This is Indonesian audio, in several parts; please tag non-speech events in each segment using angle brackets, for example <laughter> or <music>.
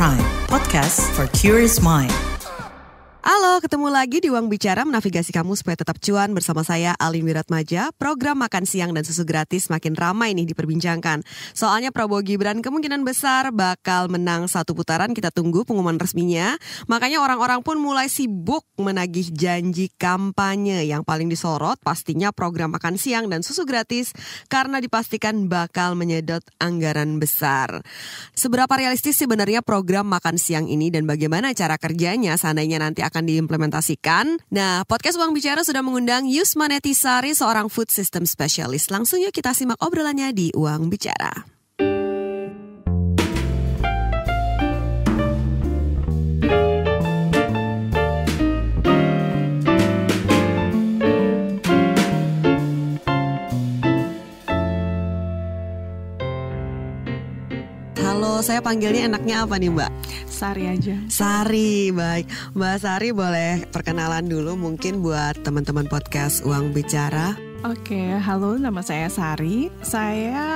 Prime, podcast for curious mind. Halo, ketemu lagi di Uang Bicara menavigasi kamu supaya tetap cuan bersama saya Ali Wiratmaja. Program makan siang dan susu gratis makin ramai nih diperbincangkan. Soalnya Prabowo Gibran kemungkinan besar bakal menang satu putaran. Kita tunggu pengumuman resminya. Makanya orang-orang pun mulai sibuk menagih janji kampanye yang paling disorot pastinya program makan siang dan susu gratis karena dipastikan bakal menyedot anggaran besar. Seberapa realistis sebenarnya program makan siang ini dan bagaimana cara kerjanya seandainya nanti akan akan diimplementasikan. Nah, podcast Uang Bicara sudah mengundang Yusmanetisari, seorang food system specialist. Langsung yuk kita simak obrolannya di Uang Bicara. panggilnya enaknya apa nih Mbak? Sari aja. Sari, baik. Mbak Sari boleh perkenalan dulu mungkin buat teman-teman podcast Uang Bicara. Oke, halo nama saya Sari. Saya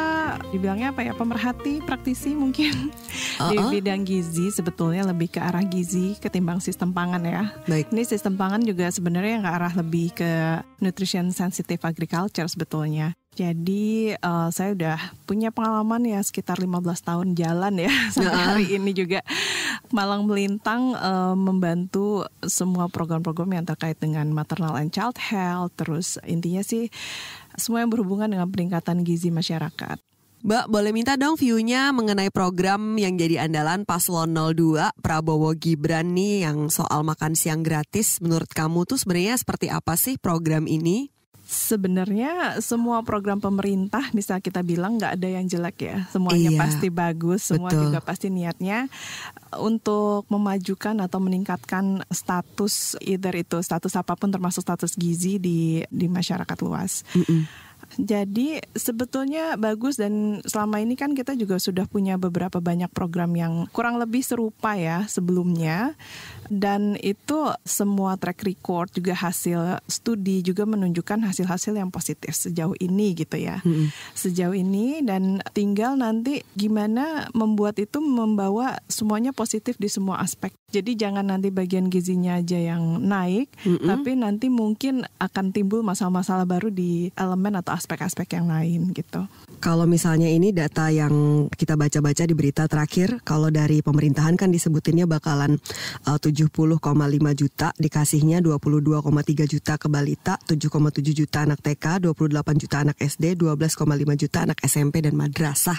dibilangnya apa ya? Pemerhati praktisi mungkin uh -uh. di oh. bidang gizi sebetulnya lebih ke arah gizi ketimbang sistem pangan ya. Baik. Ini sistem pangan juga sebenarnya yang ke arah lebih ke nutrition sensitive agriculture sebetulnya. Jadi uh, saya udah punya pengalaman ya sekitar 15 tahun jalan ya <laughs> sampai hari ini juga Malang Melintang uh, membantu semua program-program yang terkait dengan maternal and child health terus intinya sih semua yang berhubungan dengan peningkatan gizi masyarakat. Mbak, boleh minta dong view-nya mengenai program yang jadi andalan Paslon 02 Prabowo Gibran nih yang soal makan siang gratis. Menurut kamu tuh sebenarnya seperti apa sih program ini? Sebenarnya semua program pemerintah misal kita bilang nggak ada yang jelek ya. Semuanya iya, pasti bagus, semua betul. juga pasti niatnya untuk memajukan atau meningkatkan status either itu status apapun termasuk status gizi di di masyarakat luas. Mm -mm. Jadi sebetulnya bagus dan selama ini kan kita juga sudah punya beberapa banyak program yang kurang lebih serupa ya sebelumnya dan itu semua track record juga hasil studi juga menunjukkan hasil-hasil yang positif sejauh ini gitu ya. Hmm. Sejauh ini dan tinggal nanti gimana membuat itu membawa semuanya positif di semua aspek. Jadi jangan nanti bagian gizinya aja yang naik, -hmm. tapi nanti mungkin akan timbul masalah-masalah baru di elemen atau aspek-aspek yang lain gitu. Kalau misalnya ini data yang kita baca-baca di berita terakhir, kalau dari pemerintahan kan disebutinnya bakalan eh, uh, 70,5 juta, dikasihnya 22,3 juta ke balita, 7,7 juta anak TK, 28 juta anak SD, 12,5 juta anak SMP dan madrasah.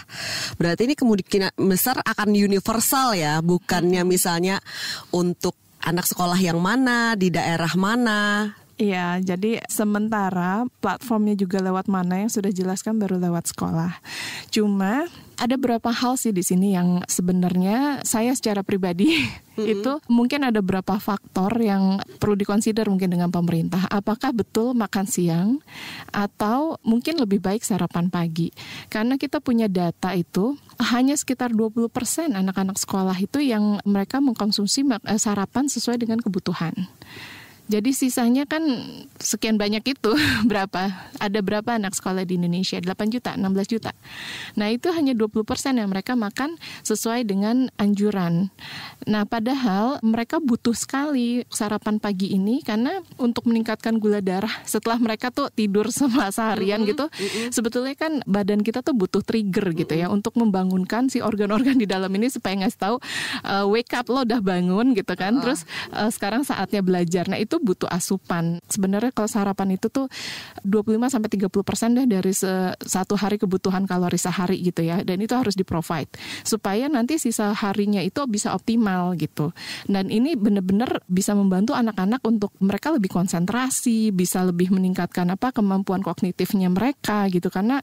Berarti ini kemungkinan besar akan universal ya, bukannya misalnya untuk anak sekolah yang mana, di daerah mana, Iya, jadi sementara platformnya juga lewat mana yang sudah jelaskan baru lewat sekolah. Cuma ada beberapa hal sih di sini yang sebenarnya saya secara pribadi <laughs> mm-hmm. itu mungkin ada beberapa faktor yang perlu dikonsider mungkin dengan pemerintah. Apakah betul makan siang atau mungkin lebih baik sarapan pagi? Karena kita punya data itu hanya sekitar 20% anak-anak sekolah itu yang mereka mengkonsumsi eh, sarapan sesuai dengan kebutuhan. Jadi sisanya kan sekian banyak itu <laughs> berapa? Ada berapa anak sekolah di Indonesia? 8 juta, 16 juta. Nah, itu hanya 20% yang mereka makan sesuai dengan anjuran. Nah, padahal mereka butuh sekali sarapan pagi ini karena untuk meningkatkan gula darah setelah mereka tuh tidur <laughs> semasa harian mm -hmm. gitu. Mm -hmm. Sebetulnya kan badan kita tuh butuh trigger gitu ya untuk membangunkan si organ-organ di dalam ini supaya ngasih tahu uh, wake up lo udah bangun gitu kan. Uh Terus uh, sekarang saatnya belajar. Nah, itu itu butuh asupan. Sebenarnya kalau sarapan itu tuh 25 sampai 30% persen deh dari satu hari kebutuhan kalori sehari gitu ya. Dan itu harus di-provide supaya nanti sisa harinya itu bisa optimal gitu. Dan ini benar-benar bisa membantu anak-anak untuk mereka lebih konsentrasi, bisa lebih meningkatkan apa kemampuan kognitifnya mereka gitu karena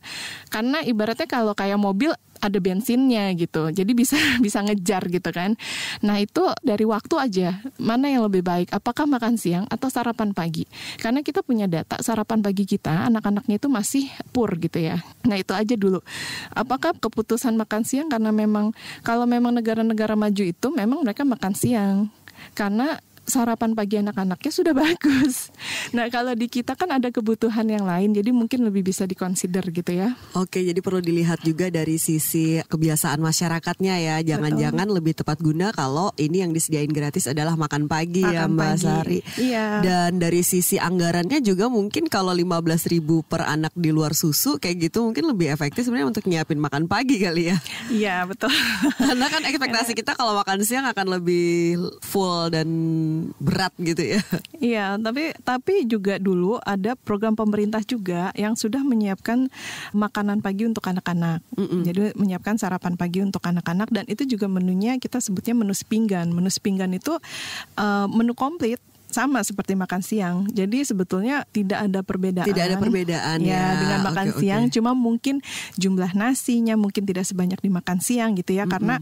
karena ibaratnya kalau kayak mobil ada bensinnya gitu. Jadi bisa <laughs> bisa ngejar gitu kan. Nah, itu dari waktu aja mana yang lebih baik, apakah makan siang atau sarapan pagi. Karena kita punya data sarapan pagi kita anak-anaknya itu masih pur gitu ya. Nah, itu aja dulu. Apakah keputusan makan siang karena memang kalau memang negara-negara maju itu memang mereka makan siang karena sarapan pagi anak-anaknya sudah <laughs> bagus. Nah, kalau di kita kan ada kebutuhan yang lain, jadi mungkin lebih bisa dikonsider gitu ya. Oke, jadi perlu dilihat juga dari sisi kebiasaan masyarakatnya ya. Jangan-jangan lebih tepat guna kalau ini yang disediain gratis adalah makan pagi ya, makan ya, Mbak pagi. Sari. Iya. Dan dari sisi anggarannya juga mungkin kalau 15 ribu per anak di luar susu kayak gitu mungkin lebih efektif sebenarnya untuk nyiapin makan pagi kali ya. Iya, betul. <laughs> Karena kan ekspektasi kita kalau makan siang akan lebih full dan berat gitu ya. Iya, tapi tapi juga dulu ada program pemerintah juga yang sudah menyiapkan makanan pagi untuk anak-anak. Mm -mm. Jadi menyiapkan sarapan pagi untuk anak-anak dan itu juga menunya kita sebutnya menu sepinggan. Menu sepinggan itu uh, menu komplit sama seperti makan siang. Jadi sebetulnya tidak ada perbedaan. Tidak ada perbedaan ya, ya. dengan makan okay, siang okay. cuma mungkin jumlah nasinya mungkin tidak sebanyak di makan siang gitu ya mm -hmm. karena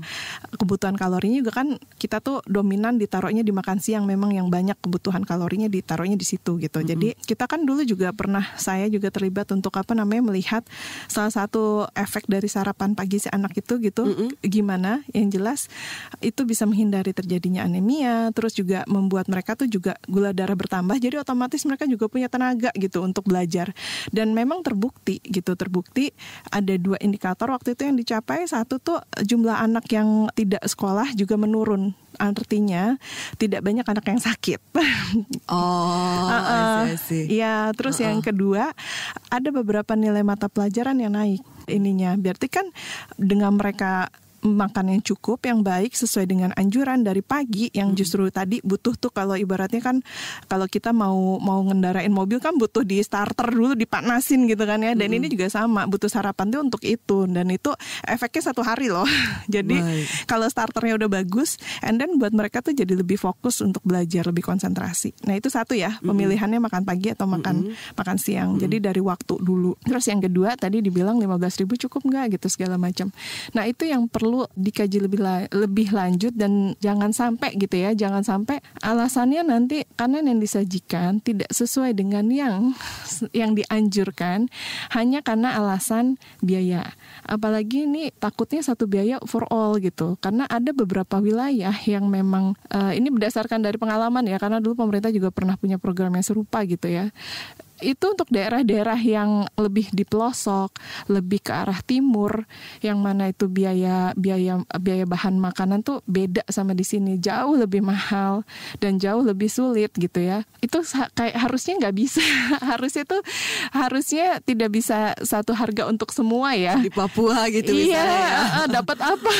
kebutuhan kalorinya juga kan kita tuh dominan ditaruhnya di makan siang memang yang banyak kebutuhan kalorinya ditaruhnya di situ gitu. Mm -hmm. Jadi kita kan dulu juga pernah saya juga terlibat untuk apa namanya melihat salah satu efek dari sarapan pagi si anak itu gitu mm -hmm. gimana yang jelas itu bisa menghindari terjadinya anemia terus juga membuat mereka tuh juga gula darah bertambah jadi otomatis mereka juga punya tenaga gitu untuk belajar dan memang terbukti gitu terbukti ada dua indikator waktu itu yang dicapai satu tuh jumlah anak yang tidak sekolah juga menurun artinya tidak banyak anak yang sakit. Oh, uh, uh, ya. Terus uh -uh. yang kedua, ada beberapa nilai mata pelajaran yang naik ininya. Berarti kan dengan mereka makan yang cukup, yang baik sesuai dengan anjuran dari pagi yang hmm. justru hmm. tadi butuh tuh kalau ibaratnya kan kalau kita mau mau ngendarain mobil kan butuh di starter dulu dipanasin gitu kan ya. Dan hmm. ini juga sama, butuh sarapan tuh untuk itu dan itu efeknya satu hari loh. <laughs> jadi kalau starternya udah bagus and then buat mereka tuh jadi lebih fokus untuk belajar, lebih konsentrasi. Nah, itu satu ya, hmm. pemilihannya makan pagi atau makan hmm. makan siang. Jadi dari waktu dulu. Terus yang kedua tadi dibilang 15.000 cukup nggak gitu segala macam. Nah, itu yang perlu perlu dikaji lebih la lebih lanjut dan jangan sampai gitu ya, jangan sampai alasannya nanti karena yang disajikan tidak sesuai dengan yang yang dianjurkan hanya karena alasan biaya. Apalagi ini takutnya satu biaya for all gitu. Karena ada beberapa wilayah yang memang uh, ini berdasarkan dari pengalaman ya karena dulu pemerintah juga pernah punya program yang serupa gitu ya itu untuk daerah-daerah yang lebih di pelosok, lebih ke arah timur, yang mana itu biaya biaya biaya bahan makanan tuh beda sama di sini, jauh lebih mahal dan jauh lebih sulit gitu ya. Itu kayak harusnya nggak bisa, <laughs> harusnya tuh harusnya tidak bisa satu harga untuk semua ya. Di Papua gitu iya, ya. Eh, eh, dapat apa?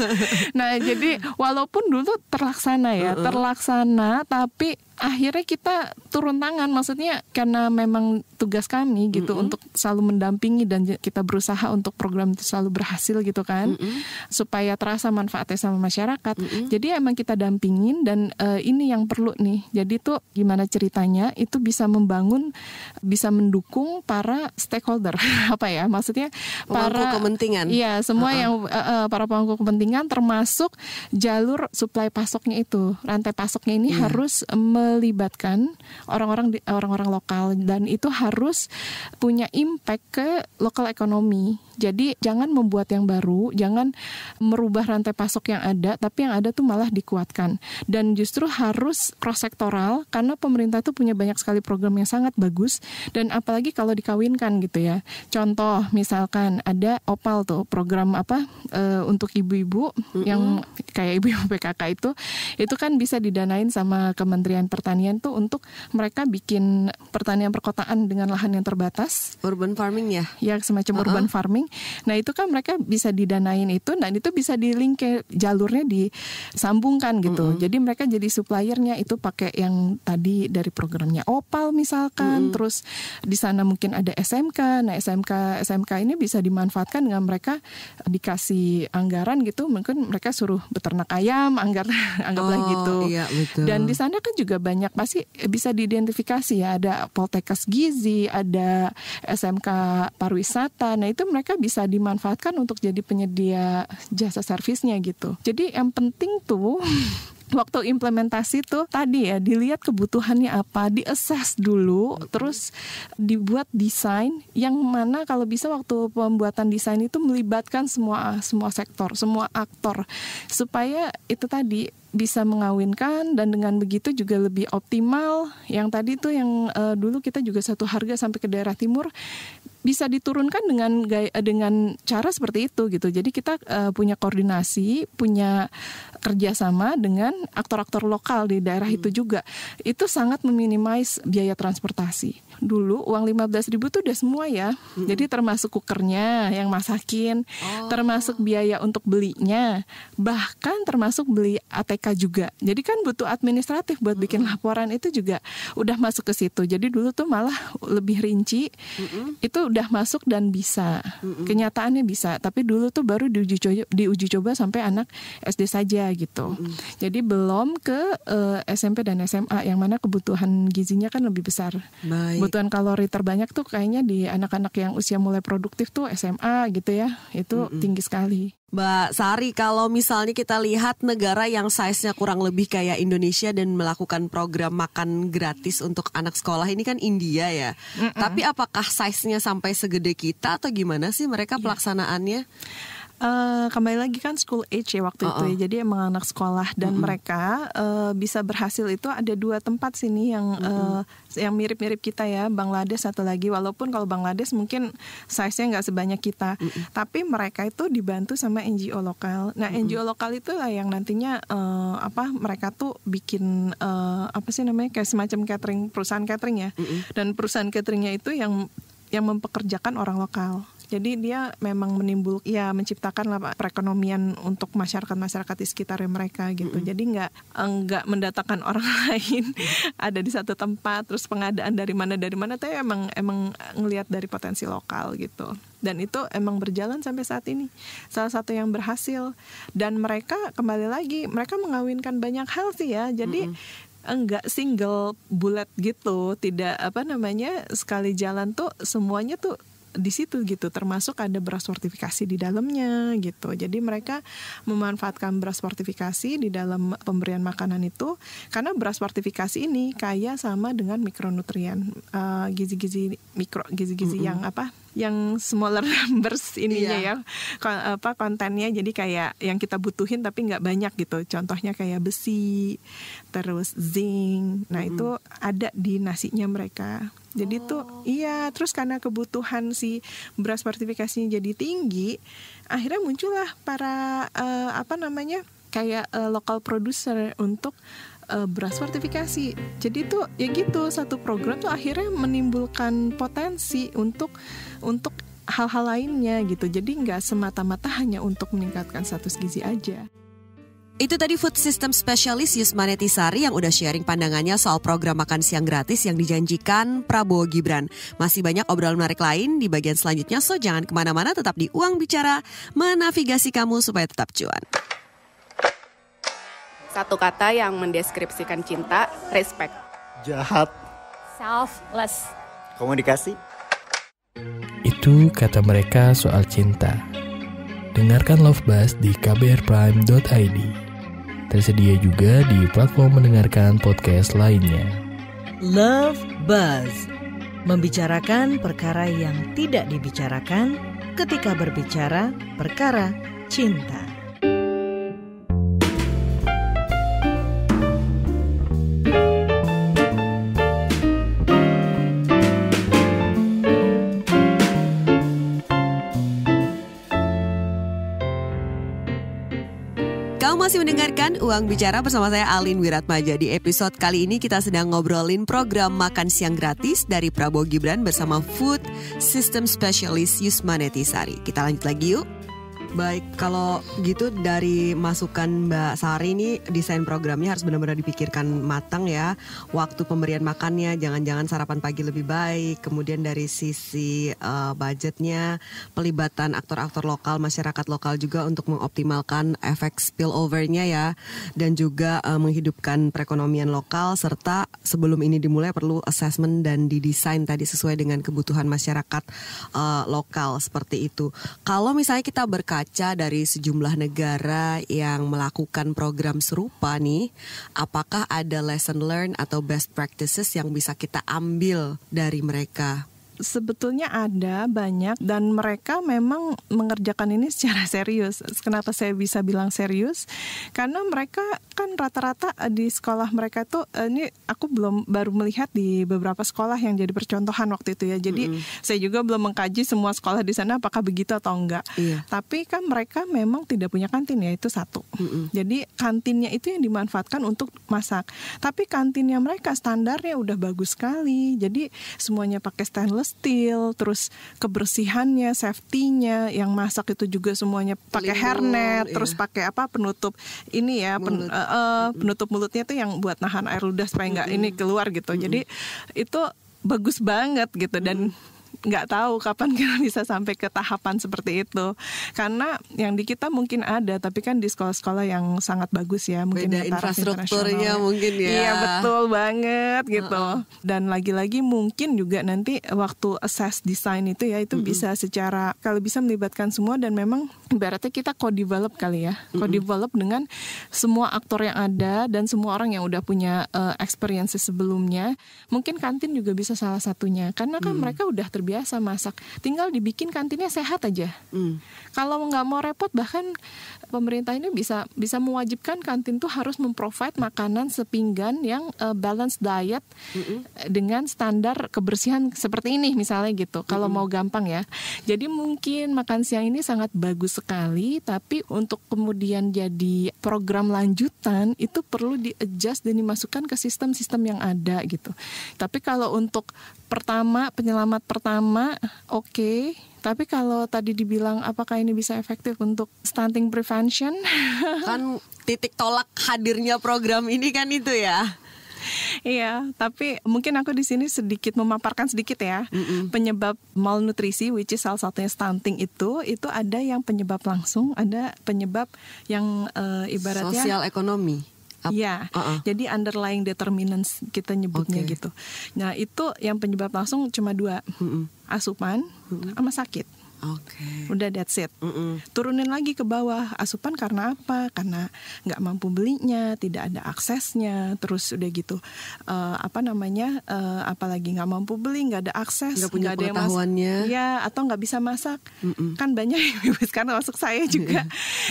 <laughs> nah jadi walaupun dulu terlaksana ya, terlaksana tapi akhirnya kita turun tangan maksudnya karena memang tugas kami gitu mm -hmm. untuk selalu mendampingi dan kita berusaha untuk program itu selalu berhasil gitu kan mm -hmm. supaya terasa manfaatnya sama masyarakat mm -hmm. jadi emang kita dampingin dan uh, ini yang perlu nih jadi tuh gimana ceritanya itu bisa membangun bisa mendukung para stakeholder <laughs> apa ya maksudnya pemangku para kepentingan iya semua uh -huh. yang uh, uh, para pemangku kepentingan termasuk jalur suplai pasoknya itu rantai pasoknya ini mm. harus me melibatkan orang-orang orang-orang lokal dan itu harus punya impact ke lokal ekonomi jadi jangan membuat yang baru, jangan merubah rantai pasok yang ada, tapi yang ada tuh malah dikuatkan. Dan justru harus cross sektoral karena pemerintah tuh punya banyak sekali program yang sangat bagus dan apalagi kalau dikawinkan gitu ya. Contoh misalkan ada Opal tuh program apa e, untuk ibu-ibu mm-hmm. yang kayak ibu-ibu <laughs> PKK itu itu kan bisa didanain sama Kementerian Pertanian tuh untuk mereka bikin pertanian perkotaan dengan lahan yang terbatas. Urban farming ya. Ya semacam uh-uh. urban farming Nah itu kan mereka bisa didanain itu dan itu bisa di link ke jalurnya disambungkan gitu. Mm -hmm. Jadi mereka jadi suppliernya itu pakai yang tadi dari programnya Opal misalkan. Mm -hmm. Terus di sana mungkin ada SMK. Nah SMK SMK ini bisa dimanfaatkan dengan mereka dikasih anggaran gitu. Mungkin mereka suruh beternak ayam, anggar <laughs> anggaplah oh, gitu. Iya, betul. Dan di sana kan juga banyak pasti bisa diidentifikasi ya. Ada Poltekas Gizi, ada SMK Pariwisata. Nah itu mereka bisa dimanfaatkan untuk jadi penyedia jasa servisnya gitu. Jadi yang penting tuh <laughs> waktu implementasi tuh tadi ya dilihat kebutuhannya apa, diassess dulu, terus dibuat desain yang mana kalau bisa waktu pembuatan desain itu melibatkan semua semua sektor, semua aktor supaya itu tadi bisa mengawinkan dan dengan begitu juga lebih optimal. Yang tadi tuh yang uh, dulu kita juga satu harga sampai ke daerah timur bisa diturunkan dengan dengan cara seperti itu gitu. Jadi kita uh, punya koordinasi, punya kerjasama dengan aktor-aktor lokal di daerah hmm. itu juga. Itu sangat meminimais biaya transportasi dulu uang 15 ribu tuh udah semua ya. hmm Jadi termasuk kukernya yang masakin, oh. termasuk biaya untuk belinya, bahkan termasuk beli ATK juga. Jadi kan butuh administratif buat hmm bikin laporan itu juga udah masuk ke situ. Jadi dulu tuh malah lebih rinci. hmm Itu udah masuk dan bisa. Mm-mm. Kenyataannya bisa, tapi dulu tuh baru diuji coba diuji coba sampai anak SD saja gitu. Mm-mm. Jadi belum ke uh, eh, SMP dan SMA yang mana kebutuhan gizinya kan lebih besar. Baik. Kebutuhan kalori terbanyak tuh kayaknya di anak-anak yang usia mulai produktif tuh SMA gitu ya. Itu Mm-mm. tinggi sekali. Mbak Sari, kalau misalnya kita lihat negara yang size-nya kurang lebih kayak Indonesia dan melakukan program makan gratis untuk anak sekolah ini kan India ya. Mm -mm. Tapi apakah size-nya sampai segede kita atau gimana sih mereka iya. pelaksanaannya? Yeah. Uh, kembali lagi kan school age ya waktu uh -uh. itu ya jadi emang anak sekolah dan uh -uh. mereka uh, bisa berhasil itu ada dua tempat sini yang uh -uh. uh, yang mirip-mirip kita ya Bangladesh satu lagi walaupun kalau Bangladesh mungkin size-nya nggak sebanyak kita Uh -uh. tapi mereka itu dibantu sama NGO lokal nah uh -uh. NGO lokal itulah yang nantinya uh, apa mereka tuh bikin uh, apa sih namanya kayak semacam catering perusahaan catering ya Uh -uh. dan perusahaan cateringnya itu yang yang mempekerjakan orang lokal jadi dia memang menimbul ya menciptakan lah perekonomian untuk masyarakat-masyarakat di sekitar mereka gitu. Mm -hmm. Jadi nggak nggak mendatangkan orang <laughs> lain ada di satu tempat terus pengadaan dari mana dari mana tuh emang emang ngelihat dari potensi lokal gitu. Dan itu emang berjalan sampai saat ini. Salah satu yang berhasil dan mereka kembali lagi mereka mengawinkan banyak hal sih ya. Jadi mm -hmm enggak single bullet gitu tidak apa namanya sekali jalan tuh semuanya tuh di situ gitu termasuk ada beras fortifikasi di dalamnya gitu jadi mereka memanfaatkan beras fortifikasi di dalam pemberian makanan itu karena beras fortifikasi ini kaya sama dengan mikronutrien uh, gizi-gizi mikro gizi-gizi mm -hmm. yang apa yang smaller <laughs> numbers ininya iya. ya kon, apa kontennya jadi kayak yang kita butuhin tapi nggak banyak gitu contohnya kayak besi terus zinc nah mm -hmm. itu ada di nasinya mereka jadi oh. tuh iya, terus karena kebutuhan si beras sertifikasi jadi tinggi, akhirnya muncullah para uh, apa namanya? kayak uh, lokal produser untuk uh, beras fortifikasi. Jadi tuh ya gitu satu program tuh akhirnya menimbulkan potensi untuk untuk hal-hal lainnya gitu. Jadi nggak semata-mata hanya untuk meningkatkan status gizi aja. Itu tadi food system specialist Yusmaneti Sari yang udah sharing pandangannya soal program makan siang gratis yang dijanjikan Prabowo Gibran. Masih banyak obrolan menarik lain di bagian selanjutnya, so jangan kemana-mana tetap di Uang Bicara, menavigasi kamu supaya tetap cuan. Satu kata yang mendeskripsikan cinta, respect. Jahat. Selfless. Komunikasi. Itu kata mereka soal cinta. Dengarkan Love Buzz di kbrprime.id. Tersedia juga di platform mendengarkan podcast lainnya. Love Buzz membicarakan perkara yang tidak dibicarakan ketika berbicara perkara cinta. masih mendengarkan Uang Bicara bersama saya Alin Wiratmaja. Di episode kali ini kita sedang ngobrolin program makan siang gratis dari Prabowo Gibran bersama Food System Specialist Yusmaneti Sari. Kita lanjut lagi yuk. Baik, kalau gitu dari masukan Mbak Sari ini desain programnya harus benar-benar dipikirkan matang ya. Waktu pemberian makannya, jangan-jangan sarapan pagi lebih baik. Kemudian dari sisi uh, budgetnya, pelibatan aktor-aktor lokal, masyarakat lokal juga untuk mengoptimalkan efek spillovernya nya ya. Dan juga uh, menghidupkan perekonomian lokal serta sebelum ini dimulai perlu assessment dan didesain tadi sesuai dengan kebutuhan masyarakat uh, lokal seperti itu. Kalau misalnya kita berkata berkaca dari sejumlah negara yang melakukan program serupa nih, apakah ada lesson learned atau best practices yang bisa kita ambil dari mereka? Sebetulnya ada banyak dan mereka memang mengerjakan ini secara <laughs> serius. Kenapa saya bisa bilang serius? Karena mereka kan rata-rata eh, di sekolah mereka tuh eh, ini aku belum baru melihat di beberapa sekolah yang jadi percontohan waktu itu ya. Jadi mm -hmm. saya juga belum mengkaji semua sekolah di sana apakah begitu atau enggak. Iya. Tapi kan mereka memang tidak punya kantin ya itu satu. Mm -hmm. Jadi kantinnya itu yang dimanfaatkan untuk masak. Tapi kantinnya mereka standarnya udah bagus sekali. Jadi semuanya pakai stainless steel, terus kebersihannya, safety-nya, yang masak itu juga semuanya pakai hairnet, iya. terus pakai apa penutup ini ya pen, uh, uh, penutup mulutnya itu yang buat nahan air ludah supaya nggak mm -hmm. ini keluar gitu. Mm -hmm. Jadi itu bagus banget gitu dan mm -hmm nggak tahu kapan <laughs> kita bisa sampai ke tahapan seperti itu karena yang di kita mungkin ada tapi kan di sekolah-sekolah yang sangat bagus ya mungkin Beda infrastrukturnya mungkin ya iya betul banget gitu uh -uh. dan lagi-lagi mungkin juga nanti waktu assess design itu ya itu uh -uh. bisa secara kalau bisa melibatkan semua dan memang berarti kita co-develop kali ya co-develop uh -uh. dengan semua aktor yang ada dan semua orang yang udah punya uh, eh, experience sebelumnya mungkin kantin juga bisa salah satunya karena kan uh -uh. mereka udah terbiasa biasa masak tinggal dibikin kantinnya sehat aja mm. kalau nggak mau repot bahkan pemerintah ini bisa bisa mewajibkan kantin tuh harus memprovide makanan sepinggan yang uh, eh, balance diet mm -hmm. dengan standar kebersihan seperti ini misalnya gitu kalau mm -hmm. mau gampang ya jadi mungkin makan siang ini sangat bagus sekali tapi untuk kemudian jadi program lanjutan itu perlu di adjust dan dimasukkan ke sistem-sistem yang ada gitu tapi kalau untuk pertama, penyelamat pertama, oke. Okay. Tapi kalau tadi dibilang apakah ini bisa efektif untuk stunting prevention? <laughs> Kan titik tolak hadirnya program ini kan itu ya. Iya, tapi mungkin aku di sini sedikit memaparkan sedikit ya Mm-mm. penyebab malnutrisi, which is salah satunya stunting itu, itu ada yang penyebab langsung, ada penyebab yang uh, ibaratnya sosial ekonomi Up. Ya, uh -uh. jadi underlying determinants kita nyebutnya okay. gitu. Nah itu yang penyebab langsung cuma dua, mm -mm. asupan mm -mm. sama sakit. Oke. Okay. Udah that's it. Mm-mm. Turunin lagi ke bawah asupan karena apa? Karena nggak mampu belinya, tidak ada aksesnya, terus udah gitu uh, apa namanya? Uh, apalagi nggak mampu beli, nggak ada akses, nggak punya gak ada pengetahuannya. Iya, atau nggak bisa masak. Mm-mm. Kan banyak ibu sekarang kan masuk saya juga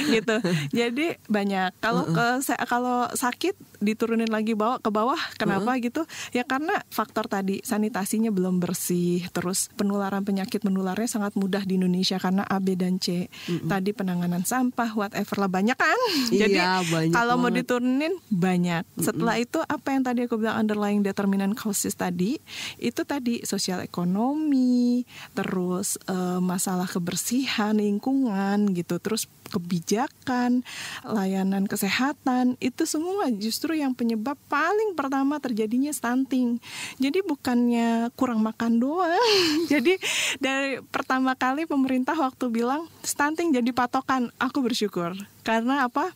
iya. <laughs> gitu. Jadi banyak. Kalau ke kalau sakit diturunin lagi bawa ke bawah. Kenapa Mm-mm. gitu? Ya karena faktor tadi sanitasinya belum bersih, terus penularan penyakit menularnya sangat mudah di Indonesia karena A, B dan C. mm hmm Tadi penanganan sampah whatever lah banyak kan. Iya, Jadi banyak kalau banget. mau diturunin banyak. mm hmm Setelah itu apa yang tadi aku bilang underlying determinant causes tadi itu tadi sosial ekonomi, terus uh, masalah kebersihan lingkungan gitu, terus kebijakan, layanan kesehatan itu semua justru yang penyebab paling pertama terjadinya stunting. Jadi bukannya kurang makan doang. <laughs> Jadi dari pertama kali pemerintah waktu bilang stunting jadi patokan, aku bersyukur. Karena apa?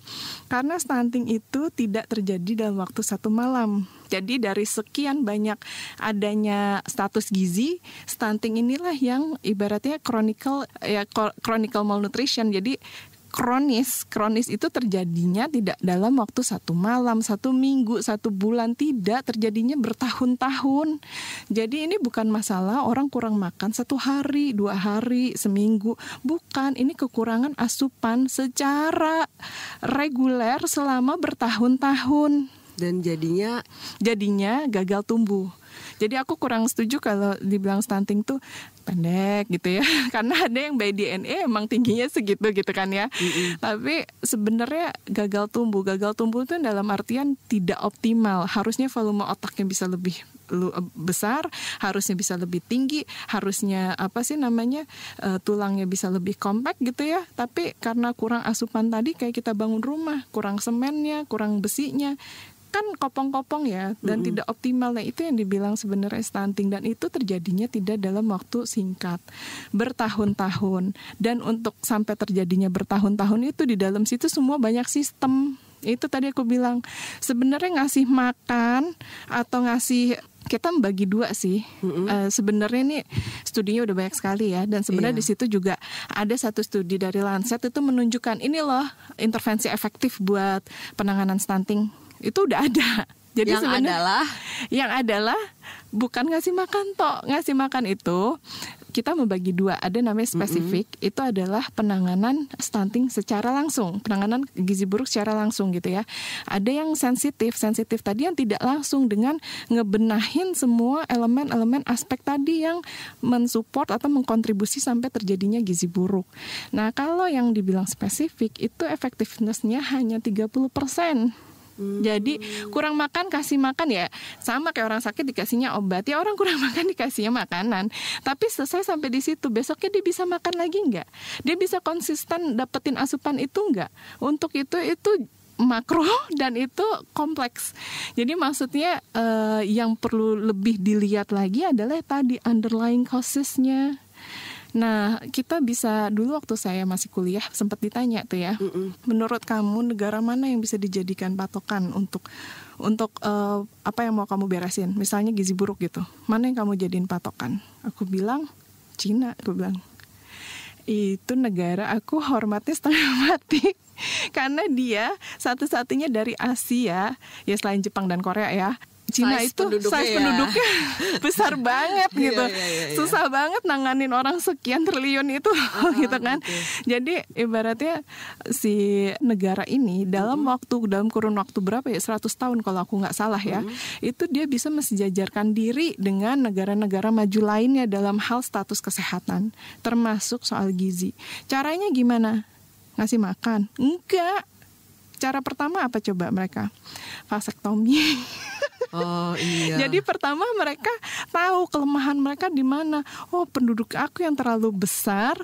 Karena stunting itu tidak terjadi dalam waktu satu malam. Jadi dari sekian banyak adanya status gizi, stunting inilah yang ibaratnya chronicle ya chronicle malnutrition. Jadi kronis kronis itu terjadinya tidak dalam waktu satu malam satu minggu satu bulan tidak terjadinya bertahun-tahun jadi ini bukan masalah orang kurang makan satu hari dua hari seminggu bukan ini kekurangan asupan secara reguler selama bertahun-tahun dan jadinya jadinya gagal tumbuh jadi aku kurang setuju kalau dibilang stunting tuh pendek gitu ya. <laughs> Karena ada yang by DNA emang tingginya segitu gitu kan ya. Mm-hmm. Tapi sebenarnya gagal tumbuh, gagal tumbuh itu dalam artian tidak optimal. Harusnya volume otaknya bisa lebih eh, besar, harusnya bisa lebih tinggi, harusnya apa sih namanya eh, tulangnya bisa lebih kompak gitu ya. Tapi karena kurang asupan tadi kayak kita bangun rumah, kurang semennya, kurang besinya, kan kopong-kopong ya dan mm -hmm. tidak optimal. Nah, itu yang dibilang sebenarnya stunting dan itu terjadinya tidak dalam waktu singkat, bertahun-tahun. Dan untuk sampai terjadinya bertahun-tahun itu di dalam situ semua banyak sistem. Itu tadi aku bilang sebenarnya ngasih makan atau ngasih kita membagi dua sih. Mm-hmm. Uh, sebenarnya ini studinya udah banyak sekali ya, dan sebenarnya yeah. di situ juga ada satu studi dari Lancet itu menunjukkan ini loh intervensi efektif buat penanganan stunting itu udah ada. <laughs> Jadi yang adalah yang adalah bukan ngasih makan tok, ngasih makan itu kita membagi dua. Ada namanya spesifik, mm -hmm. itu adalah penanganan stunting secara langsung, penanganan gizi buruk secara langsung gitu ya. Ada yang sensitif, sensitif tadi yang tidak langsung dengan ngebenahin semua elemen-elemen aspek tadi yang mensupport atau mengkontribusi sampai terjadinya gizi buruk. Nah, kalau yang dibilang spesifik itu efektivitasnya hanya 30%. Hmm. Jadi kurang makan kasih makan ya sama kayak orang sakit dikasihnya obat ya orang kurang <laughs> makan dikasihnya makanan. Tapi selesai sampai di situ besoknya dia bisa makan lagi nggak? Dia bisa konsisten dapetin asupan itu nggak? Untuk itu itu makro <laughs> dan itu kompleks. Jadi maksudnya eh, yang perlu lebih dilihat lagi adalah tadi underlying causesnya Nah, kita bisa dulu waktu saya masih kuliah sempat ditanya tuh ya. Mm-mm. Menurut kamu negara mana yang bisa dijadikan patokan untuk untuk uh, apa yang mau kamu beresin? Misalnya gizi buruk gitu. Mana yang kamu jadiin patokan? Aku bilang Cina, aku bilang. Itu negara aku hormatnya setengah <laughs> mati karena dia satu-satunya dari Asia ya selain Jepang dan Korea ya Cina size itu penduduknya size ya. penduduknya <laughs> besar <laughs> banget iya, gitu. Yeah, yeah, yeah, yeah. Susah banget nanganin orang sekian triliun itu uh, <laughs> gitu kan. Okay. Jadi ibaratnya si negara ini dalam uh-huh. waktu dalam kurun waktu berapa ya 100 tahun kalau aku nggak salah ya. Uh-huh. Itu dia bisa mensejajarkan diri dengan negara-negara maju lainnya dalam hal status kesehatan termasuk soal gizi. Caranya gimana? Ngasih makan? Enggak. Cara pertama apa coba mereka? Vasektomi. Oh iya. Jadi pertama mereka tahu kelemahan mereka di mana. Oh penduduk aku yang terlalu besar,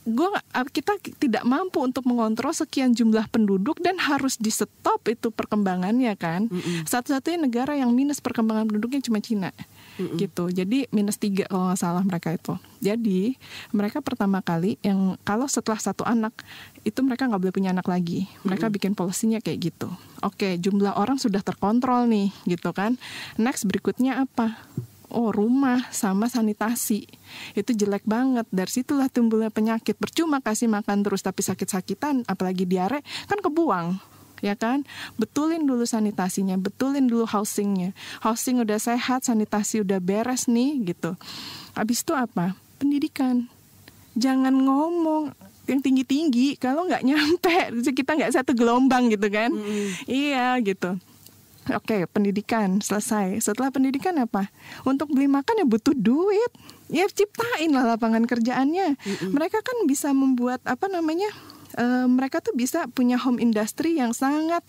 Gua ah, kita tidak mampu untuk mengontrol sekian jumlah penduduk dan harus di stop itu perkembangannya kan. Mm -hmm. Satu-satunya negara yang minus perkembangan penduduknya cuma Cina. -hmm. gitu. Jadi minus tiga kalau nggak salah mereka itu. Jadi mereka pertama kali yang kalau setelah satu anak itu mereka nggak boleh punya anak lagi. Mereka mm -hmm. bikin polisinya kayak gitu. Oke, jumlah orang sudah terkontrol nih, gitu kan. Next berikutnya apa? oh rumah sama sanitasi itu jelek banget dari situlah tumbuhnya penyakit percuma kasih makan terus tapi sakit-sakitan apalagi diare kan kebuang ya kan? Betulin dulu sanitasinya, betulin dulu housingnya. Housing udah sehat, sanitasi udah beres nih gitu. Habis itu apa? Pendidikan. Jangan ngomong yang tinggi-tinggi kalau nggak nyampe <laughs> kita nggak satu gelombang gitu kan mm. iya gitu Oke, okay, pendidikan selesai. Setelah pendidikan apa? Untuk beli makan ya butuh duit. Ya ciptain lah lapangan kerjaannya. Mm -hmm. Mereka kan bisa membuat apa namanya? uh, mereka tuh bisa punya home industry yang sangat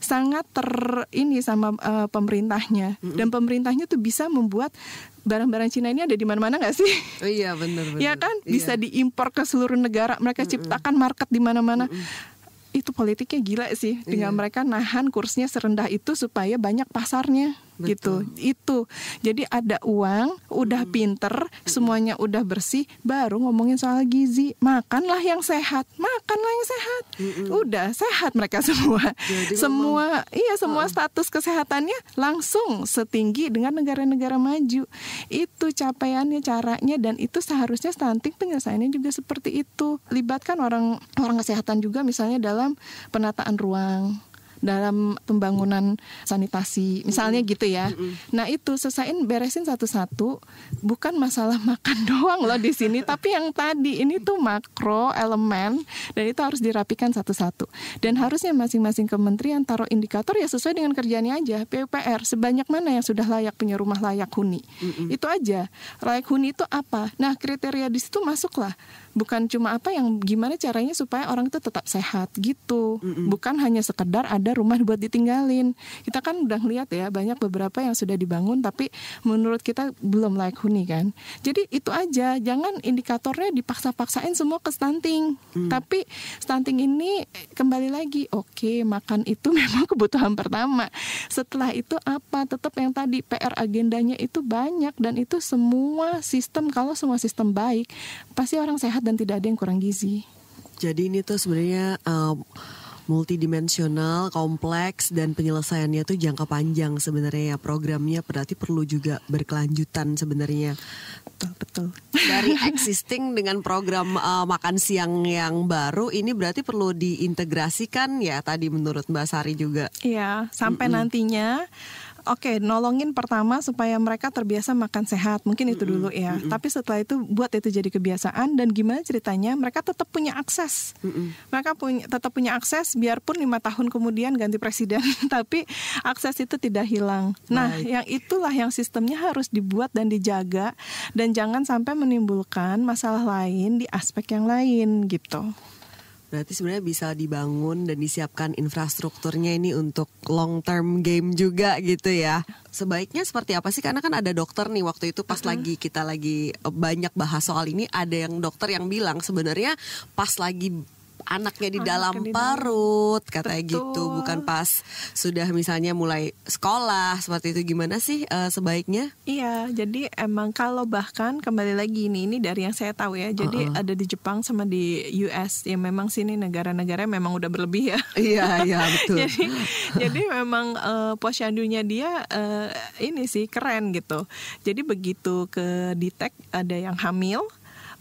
sangat ter ini sama uh, pemerintahnya mm -hmm. dan pemerintahnya tuh bisa membuat barang-barang Cina ini ada di mana-mana nggak sih? Oh, iya benar. <laughs> Ya kan? Iya kan bisa iya. diimpor ke seluruh negara. Mereka mm -hmm. ciptakan market di mana-mana. Mm -hmm itu politiknya gila sih dengan yeah. mereka nahan kursnya serendah itu supaya banyak pasarnya. Gitu. Betul. gitu itu jadi ada uang udah hmm. pinter semuanya udah bersih baru ngomongin soal gizi makanlah yang sehat makanlah yang sehat hmm. udah sehat mereka semua jadi semua memang, iya semua status kesehatannya langsung setinggi dengan negara-negara maju itu capaiannya caranya dan itu seharusnya stunting penyelesaiannya juga seperti itu libatkan orang orang kesehatan juga misalnya dalam penataan ruang dalam pembangunan sanitasi misalnya gitu ya. Nah itu selesaiin beresin satu-satu bukan masalah <laughs> makan doang loh di sini tapi yang tadi ini tuh makro elemen dan itu harus dirapikan satu-satu dan harusnya masing-masing kementerian taruh indikator ya sesuai dengan kerjanya aja PUPR sebanyak mana yang sudah layak punya rumah layak huni itu aja layak huni itu apa nah kriteria di situ masuklah bukan cuma apa yang gimana caranya supaya orang itu tetap sehat gitu mm -mm. bukan hanya sekedar ada rumah buat ditinggalin kita kan udah lihat ya banyak beberapa yang sudah dibangun tapi menurut kita belum layak huni kan jadi itu aja jangan indikatornya dipaksa-paksain semua ke stunting mm. tapi stunting ini kembali lagi oke makan itu <laughs> memang kebutuhan pertama setelah itu apa tetap yang tadi PR agendanya itu banyak dan itu semua sistem kalau semua sistem baik pasti orang sehat dan tidak ada yang kurang gizi. Jadi ini tuh sebenarnya um, multidimensional, kompleks dan penyelesaiannya tuh jangka panjang sebenarnya ya programnya berarti perlu juga berkelanjutan sebenarnya. Betul, betul. Dari <laughs> existing dengan program uh, makan siang yang baru ini berarti perlu diintegrasikan ya tadi menurut Mbak Sari juga. Iya, sampai mm -mm. nantinya Oke, okay, nolongin pertama supaya mereka terbiasa makan sehat, mungkin itu dulu ya. Mm -hmm. Tapi setelah itu buat itu jadi kebiasaan dan gimana ceritanya mereka tetap punya akses, mm -hmm. mereka punya tetap punya akses biarpun lima tahun kemudian ganti presiden, <laughs> tapi akses itu tidak hilang. Nah, Baik. yang itulah yang sistemnya harus dibuat dan dijaga dan jangan sampai menimbulkan masalah lain di aspek yang lain gitu. Berarti sebenarnya bisa dibangun dan disiapkan infrastrukturnya ini untuk long term game juga gitu ya. Sebaiknya seperti apa sih? Karena kan ada dokter nih waktu itu pas uh -huh. lagi kita lagi eh, banyak bahas soal ini ada yang dokter yang bilang sebenarnya pas lagi anaknya di anaknya dalam di parut dalam. katanya gitu. Betul. gitu bukan pas sudah misalnya mulai sekolah seperti itu gimana sih uh, sebaiknya iya jadi emang kalau bahkan kembali lagi ini ini dari yang saya tahu ya jadi uh -uh. ada di Jepang sama di US ya memang sini negara-negara memang udah berlebih ya <laughs> iya iya betul <laughs> jadi jadi memang uh, posyandunya dia uh, ini sih keren gitu jadi begitu ke detect e ada yang hamil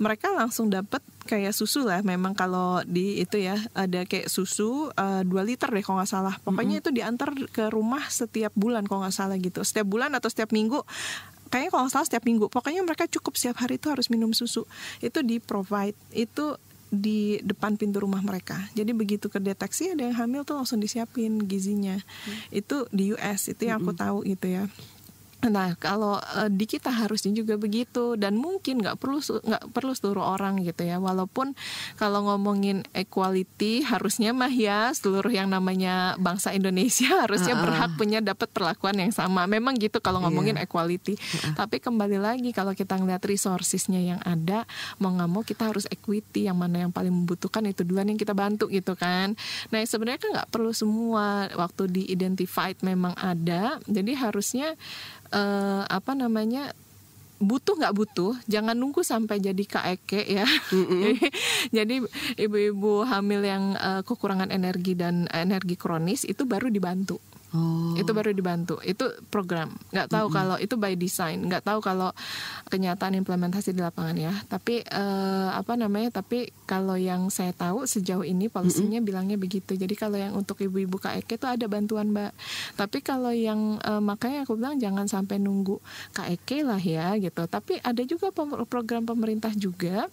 mereka langsung dapat kayak susu lah memang kalau di itu ya ada kayak susu uh, liter deh kalau nggak salah pokoknya mm -hmm. itu diantar ke rumah setiap bulan kalau nggak salah gitu setiap bulan atau setiap minggu kayaknya kalau nggak salah setiap minggu pokoknya mereka cukup setiap hari itu harus minum susu itu di provide itu di depan pintu rumah mereka jadi begitu kedeteksi ada yang hamil tuh langsung disiapin gizinya hmm. itu di US itu yang aku tahu gitu ya Nah, kalau uh, di kita harusnya juga begitu dan mungkin nggak perlu nggak perlu seluruh orang gitu ya. Walaupun kalau ngomongin equality harusnya mah ya seluruh yang namanya bangsa Indonesia <laughs> harusnya uh -uh. berhak punya dapat perlakuan yang sama. Memang gitu kalau iya. ngomongin yeah. equality. Uh -uh. Tapi kembali lagi kalau kita ngeliat resourcesnya yang ada, mau nggak mau kita harus equity yang mana yang paling membutuhkan itu duluan yang kita bantu gitu kan. Nah, sebenarnya kan nggak perlu semua waktu di identified memang ada. Jadi harusnya uh, apa namanya butuh nggak butuh jangan nunggu sampai jadi keke ya mm-hmm. <laughs> jadi ibu-ibu hamil yang uh, kekurangan energi dan energi kronis itu baru dibantu Oh. Itu baru dibantu. Itu program. Nggak tahu mm -hmm. kalau itu by design. Nggak tahu kalau kenyataan implementasi di lapangan ya. Tapi eh, apa namanya? Tapi kalau yang saya tahu sejauh ini polisinya mm -hmm. bilangnya begitu. Jadi kalau yang untuk ibu-ibu KEK itu ada bantuan mbak. Tapi kalau yang uh, makanya aku bilang jangan sampai nunggu KEK lah ya gitu. Tapi ada juga program pemerintah juga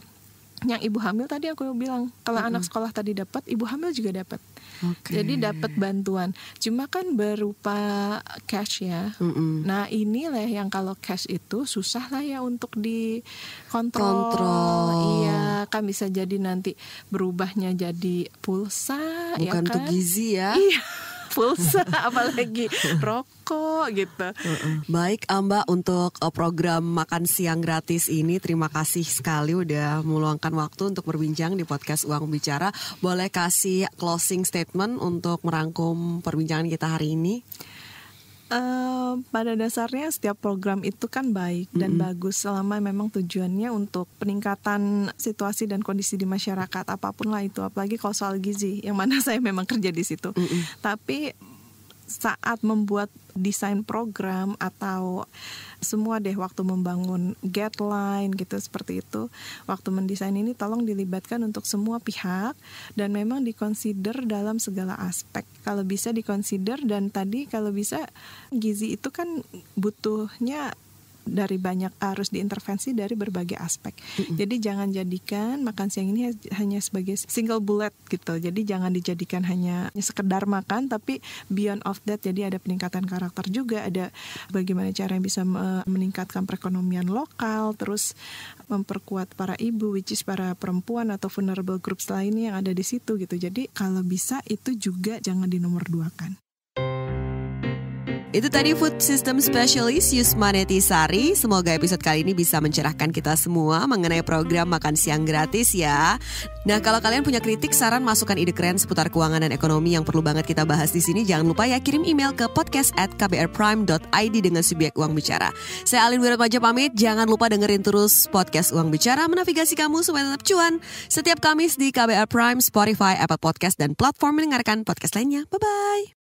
yang ibu hamil tadi aku bilang kalau mm -hmm. anak sekolah tadi dapat ibu hamil juga dapat Okay. Jadi dapat bantuan. Cuma kan berupa cash ya. Mm -mm. Nah inilah yang kalau cash itu susah lah ya untuk dikontrol. Kontrol. Iya, kan bisa jadi nanti berubahnya jadi pulsa. Ya Bukan ya kan? untuk gizi ya. Iya pulsa <laughs> apalagi rokok gitu. Baik ah, Mbak untuk eh, program makan siang gratis ini terima kasih sekali udah meluangkan waktu untuk berbincang di podcast Uang Bicara. Boleh kasih closing statement untuk merangkum perbincangan kita hari ini? Uh, pada dasarnya setiap program itu kan baik dan mm -hmm. bagus selama memang tujuannya untuk peningkatan situasi dan kondisi di masyarakat apapun lah itu apalagi kalau soal gizi yang mana <laughs> saya memang kerja di situ. Mm -hmm. Tapi saat membuat desain program atau semua deh waktu membangun guideline gitu seperti itu waktu mendesain ini tolong dilibatkan untuk semua pihak dan memang dikonsider dalam segala aspek kalau bisa dikonsider dan tadi kalau bisa gizi itu kan butuhnya dari banyak eh, harus diintervensi dari berbagai aspek. Mm-hmm. Jadi jangan jadikan makan siang ini hanya sebagai single bullet gitu. Jadi jangan dijadikan hanya sekedar makan tapi beyond of that jadi ada peningkatan karakter juga, ada bagaimana cara yang bisa meningkatkan perekonomian lokal, terus memperkuat para ibu which is para perempuan atau vulnerable groups lainnya yang ada di situ gitu. Jadi kalau bisa itu juga jangan di nomor kan. Itu tadi Food System Specialist Yusmaneti Sari. Semoga episode kali ini bisa mencerahkan kita semua mengenai program makan siang gratis ya. Nah, kalau kalian punya kritik, saran, masukan ide keren seputar keuangan dan ekonomi yang perlu banget kita bahas di sini, jangan lupa ya kirim email ke podcast at kbrprime.id dengan subjek uang bicara. Saya Alin Wiratmaja pamit, jangan lupa dengerin terus podcast uang bicara menavigasi kamu supaya tetap cuan. Setiap Kamis di KBR Prime, Spotify, Apple Podcast, dan platform mendengarkan podcast lainnya. Bye-bye.